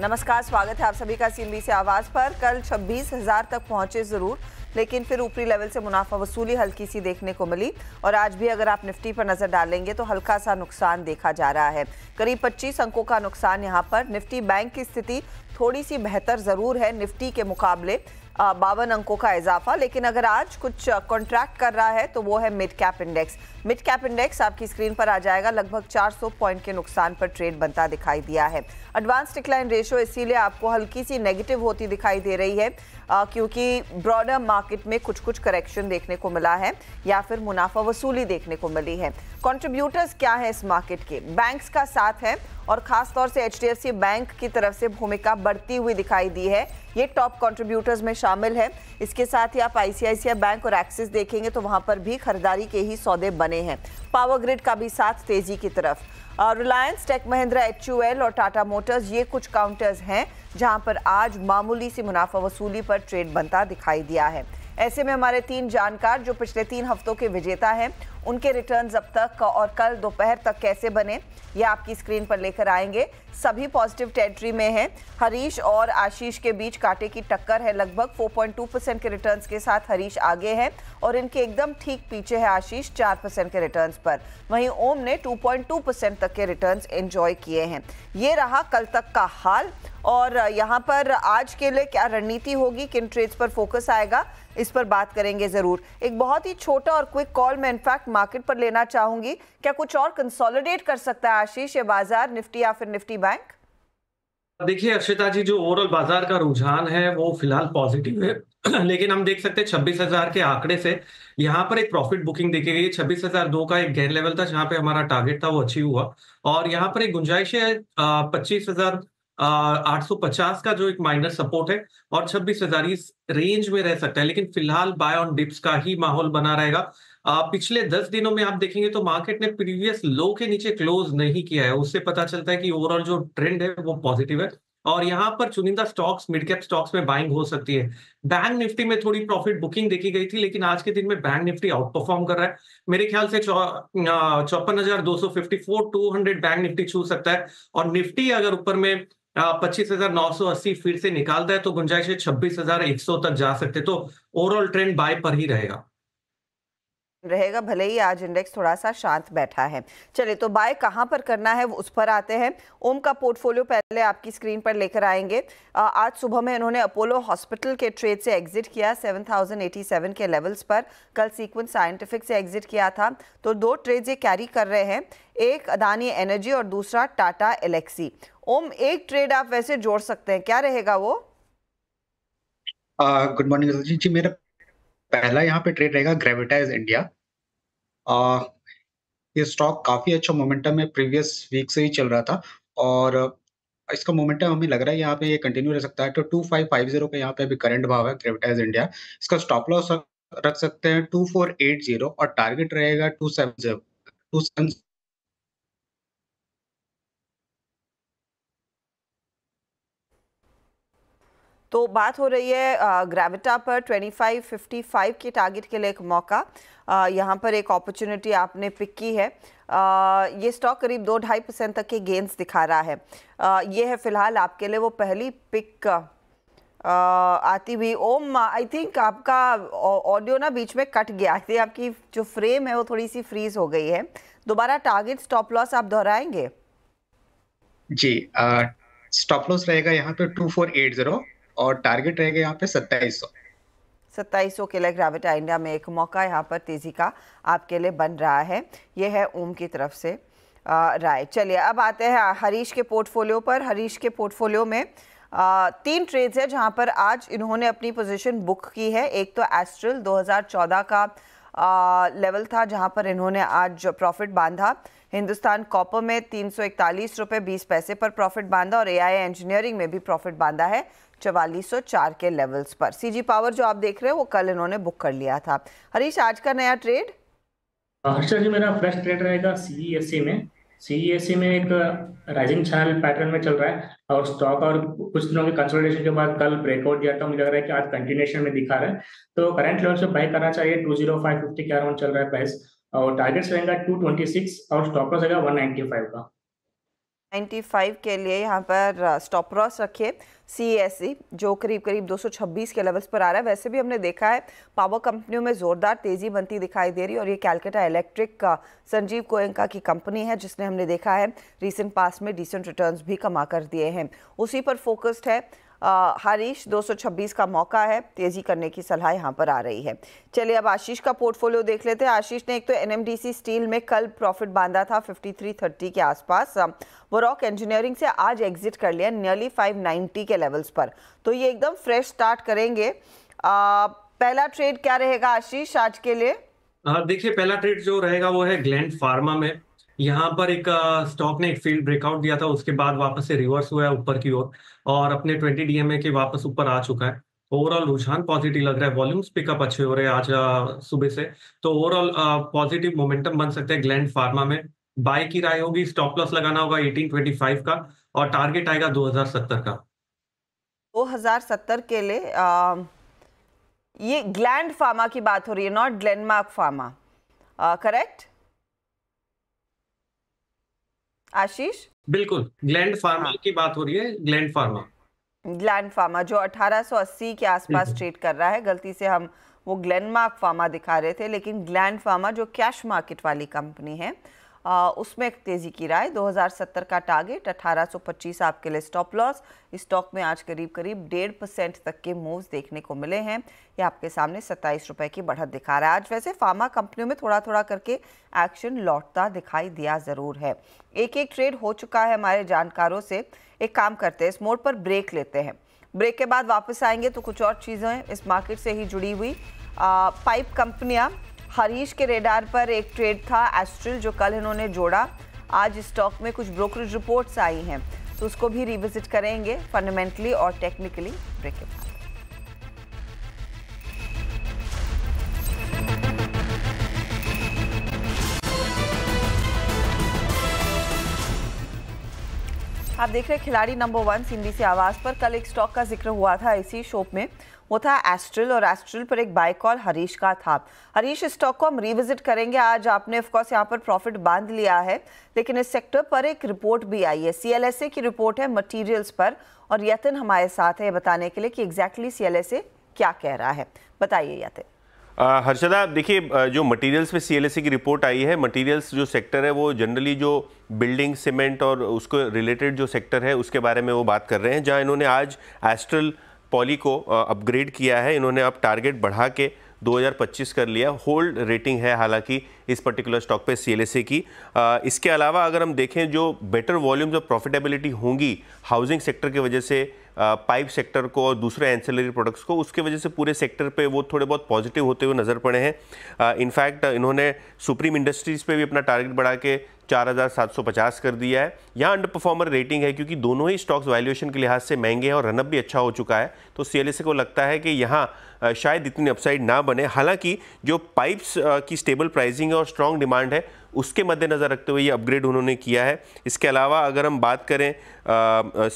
नमस्कार स्वागत है आप सभी का सीएमबी से आवाज़ पर कल छब्बीस हज़ार तक पहुंचे ज़रूर लेकिन फिर ऊपरी लेवल से मुनाफा वसूली हल्की सी देखने को मिली और आज भी अगर आप निफ्टी पर नज़र डालेंगे तो हल्का सा नुकसान देखा जा रहा है करीब 25 अंकों का नुकसान यहाँ पर निफ्टी बैंक की स्थिति थोड़ी सी बेहतर ज़रूर है निफ्टी के मुकाबले बावन अंकों का इजाफा लेकिन अगर आज कुछ कॉन्ट्रैक्ट कर रहा है तो वो है mid cap index mid cap index आपकी स्क्रीन पर आ जाएगा लगभग 400 पॉइंट के नुकसान पर ट्रेड बनता दिखाई दिया है एडवांस डिक्लाइन रेशो इसीलिए आपको हल्की सी नेगेटिव होती दिखाई दे रही है क्योंकि ब्रॉडर मार्केट में कुछ कुछ करेक्शन देखने को मिला है या फिर मुनाफा वसूली देखने को मिली है कॉन्ट्रीब्यूटर्स क्या है इस मार्केट के बैंक्स का साथ है और खासतौर से एच बैंक की तरफ से भूमिका बढ़ती हुई दिखाई दी है ये टॉप कंट्रीब्यूटर्स में शामिल है इसके साथ ही आप आईसीआईसीआई बैंक और एक्सिस देखेंगे तो वहाँ पर भी खरीदारी के ही सौदे बने हैं पावर ग्रिड का भी साथ तेजी की तरफ रिलायंस टेक महिंद्रा एच और टाटा मोटर्स ये कुछ काउंटर्स हैं जहां पर आज मामूली सी मुनाफा वसूली पर ट्रेड बनता दिखाई दिया है ऐसे में हमारे तीन जानकार जो पिछले तीन हफ्तों के विजेता हैं उनके रिटर्न अब तक और कल दोपहर तक कैसे बने ये आपकी स्क्रीन पर लेकर आएंगे सभी पॉजिटिव टेरिटरी में हैं हरीश और आशीष के बीच कांटे की टक्कर है लगभग 4.2 परसेंट के रिटर्न्स के साथ हरीश आगे है और इनके एकदम ठीक पीछे है आशीष 4 परसेंट के रिटर्न्स पर वहीं ओम ने 2.2 परसेंट तक के रिटर्न्स एंजॉय किए हैं ये रहा कल तक का हाल और यहाँ पर आज के लिए क्या रणनीति होगी किन ट्रेड्स पर फोकस आएगा इस पर बात करेंगे ज़रूर एक बहुत ही छोटा और क्विक कॉल मैं इनफैक्ट मार्केट पर लेना चाहूंगी क्या कुछ और कंसोलिडेट कर सकता है आशीष ये बाजार निफ्टी या फिर निफ्टी बैंक देखिए अक्षिता जी जो ओवरऑल बाजार का रुझान है वो फिलहाल पॉजिटिव है लेकिन हम देख सकते हैं 26,000 के आंकड़े से यहाँ पर एक प्रॉफिट बुकिंग देखी गई छब्बीस हजार दो का एक गैर लेवल था जहाँ पे हमारा टारगेट था वो अचीव हुआ और यहाँ पर एक गुंजाइश है पच्चीस हजार 850 का जो एक माइनर सपोर्ट है और छब्बीस हजार इस रेंज में रह सकता है लेकिन फिलहाल बाय ऑन डिप्स का ही माहौल बना रहेगा पिछले दस दिनों में आप देखेंगे तो मार्केट ने प्रीवियस लो के नीचे क्लोज नहीं किया है उससे पता चलता है कि ओवरऑल जो ट्रेंड है वो पॉजिटिव है और यहाँ पर चुनिंदा स्टॉक्स मिड कैप स्टॉक्स में बाइंग हो सकती है बैंक निफ्टी में थोड़ी प्रॉफिट बुकिंग देखी गई थी लेकिन आज के दिन में बैंक निफ्टी आउट परफॉर्म कर रहा है मेरे ख्याल से चौपन हजार दो सौ fifty four two hundred bank Nifty छू सकता है और निफ्टी अगर ऊपर में पच्चीस हजार नौ सौ अस्सी फिर से निकालता है तो गुंजाइश है छब्बीस हजार एक सौ तक जा सकते तो ओवरऑल ट्रेंड बाय पर ही रहेगा रहेगा भले ही आज इंडेक्स थोड़ा सा शांत बैठा है चले तो बाय कहाँ पर करना है उस पर आते हैं ओम का पोर्टफोलियो पहले आपकी स्क्रीन पर लेकर आएंगे आज सुबह में इन्होंने अपोलो हॉस्पिटल के ट्रेड से एग्जिट किया 7087 के लेवल्स पर कल सीक्वेंस साइंटिफिक से एग्जिट किया था तो दो ट्रेड ये कैरी कर रहे हैं एक अदानी एनर्जी और दूसरा टाटा एलेक्सी ओम एक ट्रेड आप वैसे जोड़ सकते हैं क्या रहेगा वो गुड मॉर्निंग जी जी मेरा पहला यहाँ पे ट्रेड रहेगा ग्रेविटाइज इंडिया ये स्टॉक काफी अच्छा मोमेंटम है प्रीवियस वीक से ही चल रहा था और इसका मोमेंटम हमें लग रहा है यहाँ पे ये कंटिन्यू रह सकता है तो टू फाइव फाइव जीरो का यहाँ पे अभी करंट भाव है ग्रेविटाइज इंडिया इसका स्टॉप लॉस रख सकते हैं टू फोर एट जीरो और टारगेट रहेगा two seven zero two seven तो बात हो रही है ग्रेविटा पर 2555 के टारगेट के लिए एक मौका यहाँ पर एक अपॉर्चुनिटी आपने पिक की है आ, ये स्टॉक करीब दो ढाई परसेंट तक के गेंस दिखा रहा है आ, ये है फिलहाल आपके लिए वो पहली पिक आ, आती हुई ओम आई थिंक आपका ऑडियो ना बीच में कट गया आई आपकी जो फ्रेम है वो थोड़ी सी फ्रीज हो गई है दोबारा टारगेट स्टॉप लॉस आप दोहराएंगे जी स्टॉप लॉस रहेगा यहाँ पे टू फोर एट जीरो और टारगेट रहेगा यहाँ पे सत्ताईस सौ सत्ताईस सौ लिए ग्राविटा इंडिया में एक मौका यहाँ पर तेजी का आपके लिए बन रहा है ये है ओम की तरफ से राय चलिए अब आते हैं हरीश के पोर्टफोलियो पर हरीश के पोर्टफोलियो में आ, तीन ट्रेड्स है जहाँ पर आज इन्होंने अपनी पोजीशन बुक की है एक तो एस्ट्रल 2014 का आ, लेवल था जहाँ पर इन्होंने आज प्रॉफिट बांधा हिंदुस्तान कॉपर में तीन सौ इकतालीस रुपये बीस पैसे पर प्रॉफिट बांधा और एआई इंजीनियरिंग में भी प्रॉफिट बांधा है 4404 के लेवल्स पर सीजी पावर जो आप देख रहे हो वो कल इन्होंने बुक कर लिया था हरीश आज का नया ट्रेड हर्षा जी मेरा फ्रेश ट्रेड रहेगा सीईएससी e e में सीईएससी e में एक राइजिंग चैनल पैटर्न में चल रहा है और स्टॉक और कुछ दिनों के कंसोलिडेशन के बाद कल ब्रेकआउट दिया था मुझे लग रहा है कि आज कंटिन्यूशन में दिखा रहा है तो करंट लेवल से बाई करना चाहिए टू जीरो फाइव फिफ्टी के अराउंड चल रहा है प्राइस और टारगेट रहेगा टू ट्वेंटी सिक्स और स्टॉक रहेगा वन नाइनटी फाइव का 95 के लिए यहाँ पर स्टॉप लॉस रखिए सी e, जो करीब करीब 226 के लेवल्स पर आ रहा है वैसे भी हमने देखा है पावर कंपनियों में ज़ोरदार तेज़ी बनती दिखाई दे रही है और ये कैलकाटा इलेक्ट्रिक का संजीव गोयंका की कंपनी है जिसने हमने देखा है रिसेंट पास में डिसेंट रिटर्न्स भी कमा कर दिए हैं उसी पर फोकस्ड है हरीश 226 का मौका है तेज़ी करने की सलाह यहाँ पर आ रही है चलिए अब आशीष का पोर्टफोलियो देख लेते हैं आशीष ने एक तो एनएमडीसी स्टील में कल प्रॉफिट बांधा था 5330 के आसपास वो रॉक इंजीनियरिंग से आज एग्जिट कर लिया नियरली 590 के लेवल्स पर तो ये एकदम फ्रेश स्टार्ट करेंगे आ, पहला ट्रेड क्या रहेगा आशीष आज के लिए हाँ, देखिए पहला ट्रेड जो रहेगा वो है ग्लैंड फार्मा में यहाँ पर एक स्टॉक ने एक फील्ड ब्रेकआउट दिया था उसके बाद वापस से रिवर्स हुआ है ऊपर की ओर और अपने ट्वेंटी डीएमए के वापस ऊपर आ चुका है ओवरऑल रुझान पॉजिटिव लग रहा है वॉल्यूम्स पिकअप अच्छे हो रहे हैं आज सुबह से तो ओवरऑल पॉजिटिव मोमेंटम बन सकते हैं ग्लैंड फार्मा में बाय की राय होगी स्टॉप लॉस लगाना होगा एटीन का और टारगेट आएगा दो का 2070 के लिए आ, ये ग्लैंड फार्मा की बात हो रही है not Glenmark pharma correct Ashish बिल्कुल ग्लैंड फार्मा हाँ। की बात हो रही है ग्लैंड फार्मा ग्लैंड फार्मा जो 1880 के आसपास ट्रेड कर रहा है गलती से हम वो ग्लैंड मार्क फार्मा दिखा रहे थे लेकिन ग्लैंड फार्मा जो कैश मार्केट वाली कंपनी है आ, उसमें तेज़ी की राय 2070 का टारगेट 1825 आपके लिए स्टॉप लॉस स्टॉक में आज करीब करीब डेढ़ परसेंट तक के मूव्स देखने को मिले हैं ये आपके सामने सत्ताईस रुपये की बढ़त दिखा रहा है आज वैसे फार्मा कंपनियों में थोड़ा थोड़ा करके एक्शन लौटता दिखाई दिया ज़रूर है एक एक ट्रेड हो चुका है हमारे जानकारों से एक काम करते हैं इस मोड पर ब्रेक लेते हैं ब्रेक के बाद वापस आएंगे तो कुछ और चीज़ें इस मार्केट से ही जुड़ी हुई आ, पाइप कंपनियां हरीश के रेडार पर एक ट्रेड था एस्ट्रिल जो कल इन्होंने जोड़ा आज स्टॉक में कुछ ब्रोकरेज रिपोर्ट्स आई हैं तो उसको भी रिविजिट करेंगे फंडामेंटली और टेक्निकली ब्रेकअप आप देख रहे हैं खिलाड़ी नंबर वन सिंधी से आवाज़ पर कल एक स्टॉक का जिक्र हुआ था इसी शोप में वो था एस्ट्रल और एस्ट्रल पर एक बाय कॉल हरीश का था हरीश स्टॉक को हम रिविजिट करेंगे आज आपने ऑफकोर्स यहाँ पर प्रॉफिट बांध लिया है लेकिन इस सेक्टर पर एक रिपोर्ट भी आई है सी की रिपोर्ट है मटीरियल्स पर और यतिन हमारे साथ है बताने के लिए कि एग्जैक्टली सी क्या कह रहा है बताइए यतिन हर्षदा देखिए जो मटेरियल्स पे सीएलएससी की रिपोर्ट आई है मटेरियल्स जो सेक्टर है वो जनरली जो बिल्डिंग सीमेंट और उसको रिलेटेड जो सेक्टर है उसके बारे में वो बात कर रहे हैं जहां इन्होंने आज एस्ट्रल पॉली को अपग्रेड किया है इन्होंने अब टारगेट बढ़ा के 2025 कर लिया होल्ड रेटिंग है हालांकि इस पर्टिकुलर स्टॉक पे सी की आ, इसके अलावा अगर हम देखें जो बेटर वॉल्यूम्स ऑफ प्रॉफिटेबिलिटी होंगी हाउसिंग सेक्टर की वजह से पाइप सेक्टर को और दूसरे एंसिलरी प्रोडक्ट्स को उसके वजह से पूरे सेक्टर पे वो थोड़े बहुत पॉजिटिव होते हुए नज़र पड़े हैं इनफैक्ट इन्होंने सुप्रीम इंडस्ट्रीज़ पे भी अपना टारगेट बढ़ा के 4,750 कर दिया है यहाँ अंडर परफॉर्मर रेटिंग है क्योंकि दोनों ही स्टॉक्स वैल्यूएशन के लिहाज से महंगे हैं और रनअप भी अच्छा हो चुका है तो सी को लगता है कि यहाँ शायद इतनी अपसाइड ना बने हालांकि जो पाइप्स की स्टेबल प्राइसिंग है और स्ट्रॉन्ग डिमांड है उसके मद्देनज़र रखते हुए ये अपग्रेड उन्होंने किया है इसके अलावा अगर हम बात करें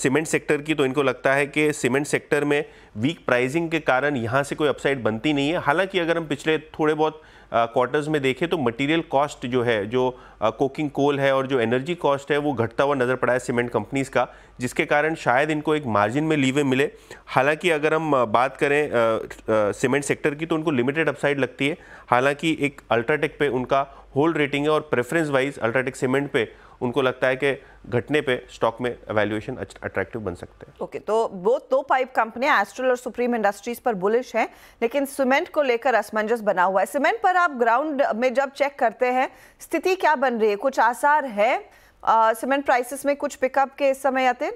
सीमेंट सेक्टर की तो इनको लगता है कि सीमेंट सेक्टर में वीक प्राइसिंग के कारण यहाँ से कोई अपसाइड बनती नहीं है हालांकि अगर हम पिछले थोड़े बहुत क्वार्टर्स में देखें तो मटेरियल कॉस्ट जो है जो कोकिंग कोल है और जो एनर्जी कॉस्ट है वो घटता हुआ नज़र पड़ा है सीमेंट कंपनीज़ का जिसके कारण शायद इनको एक मार्जिन में लीवे मिले हालांकि अगर हम बात करें सीमेंट सेक्टर की तो उनको लिमिटेड अपसाइड लगती है हालांकि एक अल्ट्राटेक पे उनका होल्ड रेटिंग है और प्रेफरेंस वाइज अल्ट्राटेक सीमेंट पे उनको लगता है कि घटने पे स्टॉक में वैल्यूएशन अट्रैक्टिव बन सकते हैं ओके तो वो दो पाइप कंपनियां एस्ट्रल और सुप्रीम इंडस्ट्रीज पर बुलिश हैं लेकिन सीमेंट को लेकर असमंजस बना हुआ है सीमेंट पर आप ग्राउंड में जब चेक करते हैं स्थिति क्या बन रही है कुछ आसार है सीमेंट प्राइसेस में कुछ पिकअप के इस समय आते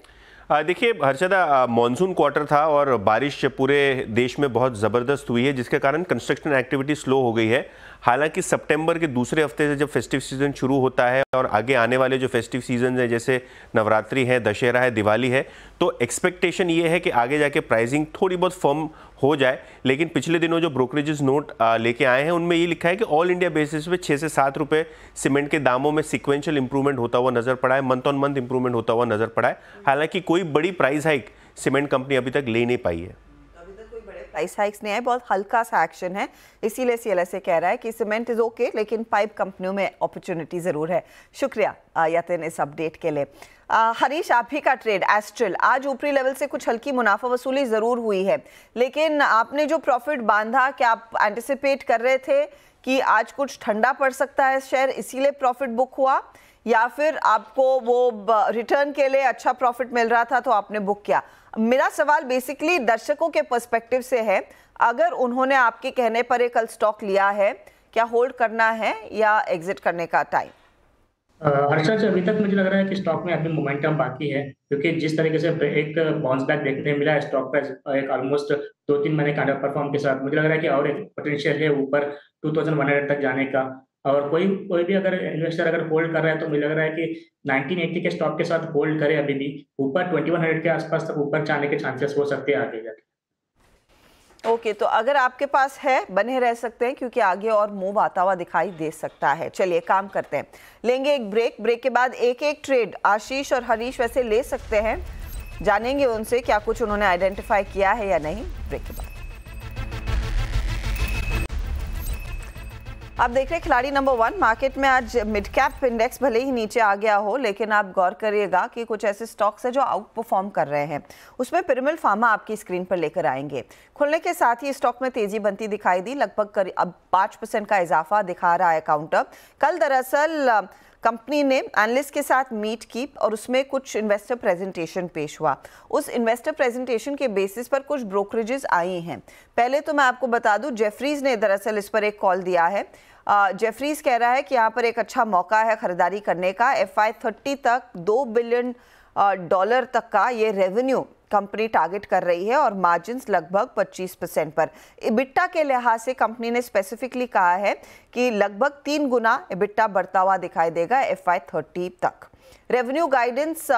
देखिए हर्षदा मॉनसून क्वार्टर था और बारिश पूरे देश में बहुत ज़बरदस्त हुई है जिसके कारण कंस्ट्रक्शन एक्टिविटी स्लो हो गई है हालांकि सितंबर के दूसरे हफ्ते से जब फेस्टिव सीज़न शुरू होता है और आगे आने वाले जो फेस्टिव सीजन है जैसे नवरात्रि है दशहरा है दिवाली है तो एक्सपेक्टेशन ये है कि आगे जाके प्राइसिंग थोड़ी बहुत फर्म हो जाए लेकिन पिछले दिनों जो ब्रोकरेजेस नोट लेके आए हैं उनमें ये लिखा है कि ऑल इंडिया बेसिस पे छः से सात रुपये सीमेंट के दामों में सिक्वेंशियल इंप्रूवमेंट होता हुआ नज़र पड़ा है मंथ ऑन मंथ इंप्रूवमेंट होता हुआ नज़र पड़ा है हालांकि कोई बड़ी प्राइस हाइक सीमेंट कंपनी अभी तक ले नहीं पाई है प्राइस हाइक्स नहीं आए बहुत हल्का सा एक्शन है इसीलिए सी एल एस ए कह रहा है कि सीमेंट इज़ ओके लेकिन पाइप कंपनियों में अपॉर्चुनिटी ज़रूर है शुक्रिया यतिन इस अपडेट के लिए आ, हरीश आप ही का ट्रेड एस्ट्रिल आज ऊपरी लेवल से कुछ हल्की मुनाफा वसूली ज़रूर हुई है लेकिन आपने जो प्रॉफिट बांधा क्या आप एंटिसिपेट कर रहे थे कि आज कुछ ठंडा पड़ सकता है शेयर इसीलिए प्रॉफिट बुक हुआ या फिर आपको वो रिटर्न के लिए अच्छा प्रॉफिट मिल रहा था तो आपने बुक किया मेरा सवाल बेसिकली दर्शकों के पर्सपेक्टिव से है अगर उन्होंने आपके कहने पर एक कल स्टॉक लिया है क्या होल्ड करना है या एग्जिट करने का टाइम हर्षा जी अभी तक मुझे लग रहा है कि स्टॉक में अभी मोमेंटम बाकी है क्योंकि जिस तरीके से एक बाउंस बैक देखने मिला है स्टॉक पर एक ऑलमोस्ट दो तीन महीने का परफॉर्म के साथ मुझे लग रहा है कि और एक पोटेंशियल है ऊपर 2100 तक जाने का और कोई कोई भी अगर इन्वेस्टर अगर होल्ड कर रहा है तो मुझे लग रहा है कि 1980 के स्टॉक के साथ होल्ड करे अभी भी ऊपर 2100 के आसपास तक ऊपर जाने के चांसेस हो सकते हैं आगे जाके ओके okay, तो अगर आपके पास है बने रह सकते हैं क्योंकि आगे और मूव आता हुआ दिखाई दे सकता है चलिए काम करते हैं लेंगे एक ब्रेक ब्रेक के बाद एक एक ट्रेड आशीष और हरीश वैसे ले सकते हैं जानेंगे उनसे क्या कुछ उन्होंने आइडेंटिफाई किया है या नहीं ब्रेक के बाद आप देख रहे हैं खिलाड़ी नंबर वन मार्केट में आज मिड कैप इंडेक्स भले ही नीचे आ गया हो लेकिन आप गौर करिएगा कि कुछ ऐसे स्टॉक्स हैं जो आउट परफॉर्म कर रहे हैं उसमें पिरमिल फार्मा आपकी स्क्रीन पर लेकर आएंगे खुलने के साथ ही स्टॉक में तेजी बनती दिखाई दी लगभग अब पाँच परसेंट का इजाफा दिखा रहा है काउंटर कल दरअसल कंपनी ने एनालिस्ट के साथ मीट की और उसमें कुछ इन्वेस्टर प्रेजेंटेशन पेश हुआ उस इन्वेस्टर प्रेजेंटेशन के बेसिस पर कुछ ब्रोकरेजेस आई हैं पहले तो मैं आपको बता दूं जेफरीज ने दरअसल इस पर एक कॉल दिया है जेफरीज कह रहा है कि यहाँ पर एक अच्छा मौका है खरीदारी करने का एफ आई थर्टी तक दो बिलियन डॉलर तक का ये रेवेन्यू कंपनी टारगेट कर रही है और मार्जिन लगभग 25 परसेंट पर इबिट्टा के लिहाज से कंपनी ने स्पेसिफिकली कहा है कि लगभग तीन गुना इबिट्टा बढ़ता हुआ दिखाई देगा एफ आई तक रेवेन्यू गाइडेंस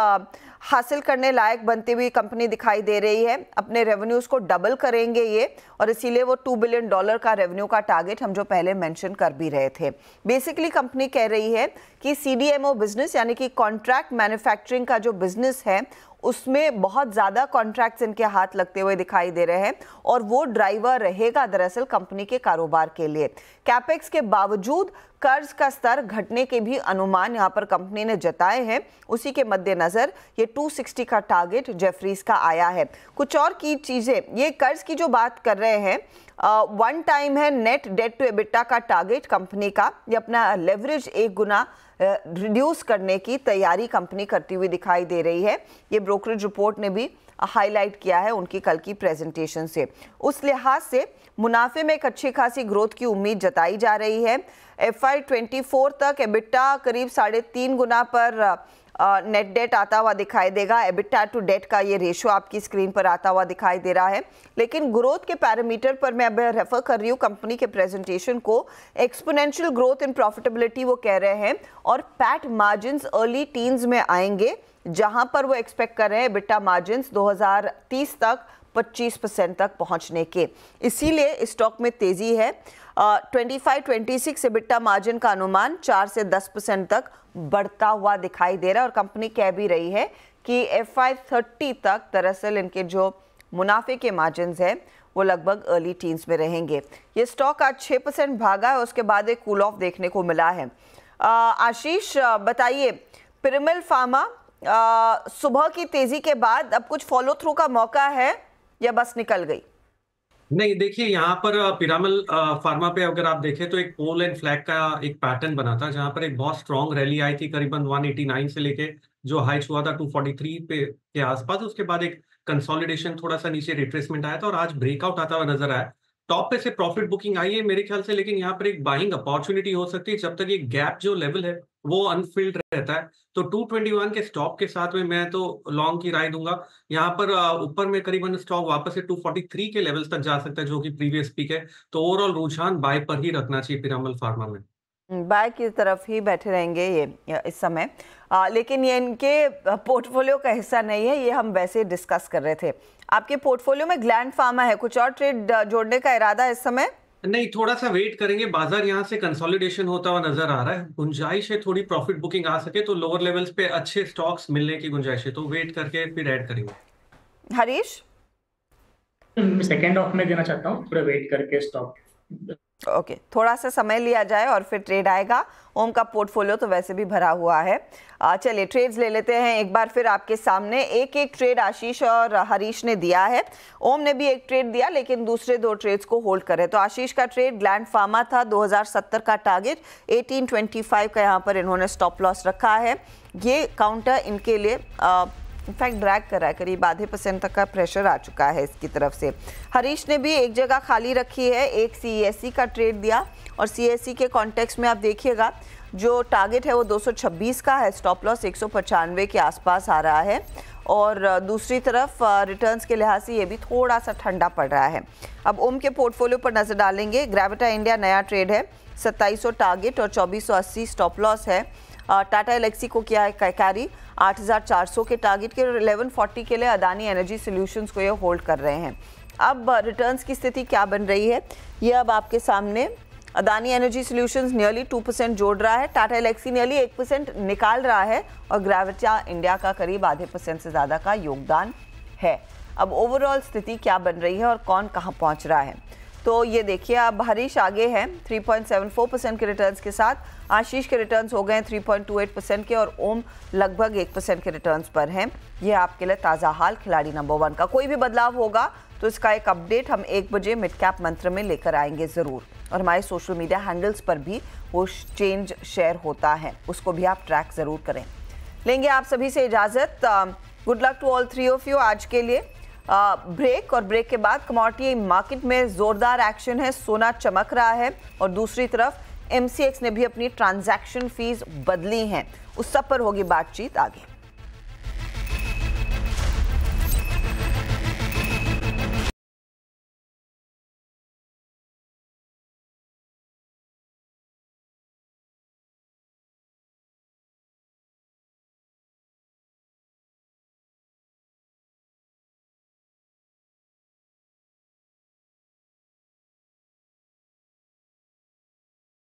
हासिल करने लायक बनती हुई कंपनी दिखाई दे रही है अपने रेवेन्यूज़ को डबल करेंगे ये और इसीलिए वो टू बिलियन डॉलर का रेवेन्यू का टारगेट हम जो पहले मेंशन कर भी रहे थे बेसिकली कंपनी कह रही है कि सी बिजनेस यानी कि कॉन्ट्रैक्ट मैन्युफैक्चरिंग का जो बिजनेस है उसमें बहुत ज़्यादा कॉन्ट्रैक्ट्स इनके हाथ लगते हुए दिखाई दे रहे हैं और वो ड्राइवर रहेगा दरअसल कंपनी के कारोबार के लिए कैपेक्स के बावजूद कर्ज का स्तर घटने के भी अनुमान यहाँ पर कंपनी ने जताए हैं उसी के मद्देनज़र ये 260 का टारगेट जेफरीज का आया है कुछ और की चीज़ें ये कर्ज की जो बात कर रहे हैं वन टाइम है नेट डेट टू एबिटा का टारगेट कंपनी का ये अपना लेवरेज एक गुना रिड्यूस करने की तैयारी कंपनी करती हुई दिखाई दे रही है ये ब्रोकरेज रिपोर्ट ने भी हाईलाइट किया है उनकी कल की प्रेजेंटेशन से उस लिहाज से मुनाफे में एक अच्छी खासी ग्रोथ की उम्मीद जताई जा रही है एफ आई तक एबिट्टा करीब साढ़े तीन गुना पर नेट डेट आता हुआ दिखाई देगा एबिटा टू डेट का ये रेशो आपकी स्क्रीन पर आता हुआ दिखाई दे रहा है लेकिन ग्रोथ के पैरामीटर पर मैं अब रेफर कर रही हूँ कंपनी के प्रेजेंटेशन को एक्सपोनेंशियल ग्रोथ इन प्रॉफिटेबिलिटी वो कह रहे हैं और पैट मार्जिन अर्ली टीन्स में आएंगे जहाँ पर वो एक्सपेक्ट कर रहे हैं एबिटा मार्जिन दो तक 25 परसेंट तक पहुंचने के इसीलिए स्टॉक में तेजी है twenty five twenty six margin का अनुमान चार से दस परसेंट तक बढ़ता हुआ दिखाई दे रहा है और कंपनी कह भी रही है कि एफ फाइव थर्टी तक दरअसल इनके जो मुनाफे के मार्जिन हैं वो लगभग अर्ली टीन्स में रहेंगे ये स्टॉक आज छः परसेंट भागा है उसके बाद एक कूल ऑफ देखने को मिला है आशीष बताइए पिरमिल फार्मा सुबह की तेज़ी के बाद अब कुछ फॉलो थ्रू का मौका है या बस निकल गई नहीं देखिए यहाँ पर पिरामल फार्मा पे अगर आप देखें तो एक पोल एंड फ्लैग का एक पैटर्न बना था जहाँ पर एक बहुत स्ट्रॉन्ग रैली आई थी करीबन 189 से लेके जो हाई हुआ था 243 पे के आसपास उसके बाद एक कंसोलिडेशन थोड़ा सा नीचे रिट्रेसमेंट आया था और आज ब्रेकआउट आता हुआ नजर आया टॉप पे से प्रॉफिट बुकिंग आई है मेरे ख्याल से लेकिन यहाँ पर एक बाइंग अपॉर्चुनिटी हो सकती है जब तक ये गैप जो लेवल है वो अनफिल्ड रहता है तो 221 के स्टॉप के साथ में मैं तो लॉन्ग की राय दूंगा यहाँ पर ऊपर में करीबन स्टॉक वापस से 243 के लेवल्स तक जा सकता है जो कि प्रीवियस पीक है तो ओवरऑल रुझान बाय पर ही रखना चाहिए पिरामल फार्मा में बाय hmm, की तरफ ही बैठे रहेंगे ये इस समय आ, लेकिन ये इनके पोर्टफोलियो का हिस्सा नहीं है ये हम वैसे डिस्कस कर रहे थे आपके पोर्टफोलियो में ग्लैंड फार्मा है कुछ और ट्रेड जोड़ने का इरादा इस समय नहीं थोड़ा सा वेट करेंगे बाजार यहाँ से कंसोलिडेशन होता हुआ नजर आ रहा है गुंजाइश है थोड़ी प्रॉफिट बुकिंग आ सके तो लोअर लेवल्स पे अच्छे स्टॉक्स मिलने की गुंजाइश है तो वेट करके फिर ऐड करेंगे हरीश सेकेंड हम्म, ऑफ में देना चाहता हूँ थोड़ा वेट करके स्टॉक ओके okay, थोड़ा सा समय लिया जाए और फिर ट्रेड आएगा ओम का पोर्टफोलियो तो वैसे भी भरा हुआ है चलिए ट्रेड्स ले लेते हैं एक बार फिर आपके सामने एक एक ट्रेड आशीष और हरीश ने दिया है ओम ने भी एक ट्रेड दिया लेकिन दूसरे दो ट्रेड्स को होल्ड करे तो आशीष का ट्रेड ग्लैंड फार्मा था 2070 का टारगेट 1825 का यहाँ पर इन्होंने स्टॉप लॉस रखा है ये काउंटर इनके लिए आ, इनफैक्ट ड्रैग रहा है करीब आधे परसेंट तक का प्रेशर आ चुका है इसकी तरफ से हरीश ने भी एक जगह खाली रखी है एक सी का ट्रेड दिया और सी के कॉन्टेक्स में आप देखिएगा जो टारगेट है वो 226 का है स्टॉप लॉस एक के आसपास आ रहा है और दूसरी तरफ रिटर्न्स के लिहाज से ये भी थोड़ा सा ठंडा पड़ रहा है अब ओम के पोर्टफोलियो पर नज़र डालेंगे ग्रेविटा इंडिया नया ट्रेड है 2700 टारगेट और 2480 स्टॉप लॉस है टाटा एलेक्सी को किया है कैकारी 8,400 के टारगेट के और 1140 के लिए अदानी एनर्जी सोल्यूशंस को ये होल्ड कर रहे हैं अब रिटर्न्स uh, की स्थिति क्या बन रही है ये अब आपके सामने Adani energy solutions nearly two percent जोड़ रहा है टाटा एलेक्सी नियरली एक परसेंट निकाल रहा है और ग्रेविटा इंडिया का करीब आधे परसेंट से ज़्यादा का योगदान है अब ओवरऑल स्थिति क्या बन रही है और कौन कहाँ पहुँच रहा है तो ये देखिए अब हरीश आगे हैं 3.74 परसेंट के रिटर्न्स के साथ आशीष के रिटर्न्स हो गए 3.28 परसेंट के और ओम लगभग एक परसेंट के रिटर्न्स पर हैं ये आपके लिए ताज़ा हाल खिलाड़ी नंबर वन का कोई भी बदलाव होगा तो इसका एक अपडेट हम एक बजे मिड कैप मंत्र में लेकर आएंगे ज़रूर और हमारे सोशल मीडिया हैंडल्स पर भी वो चेंज शेयर होता है उसको भी आप ट्रैक ज़रूर करें लेंगे आप सभी से इजाज़त good luck to all three of you आज के लिए ब्रेक और ब्रेक के बाद कमोडिटी मार्केट में ज़ोरदार एक्शन है सोना चमक रहा है और दूसरी तरफ एम ने भी अपनी ट्रांजैक्शन फीस बदली हैं उस सब पर होगी बातचीत आगे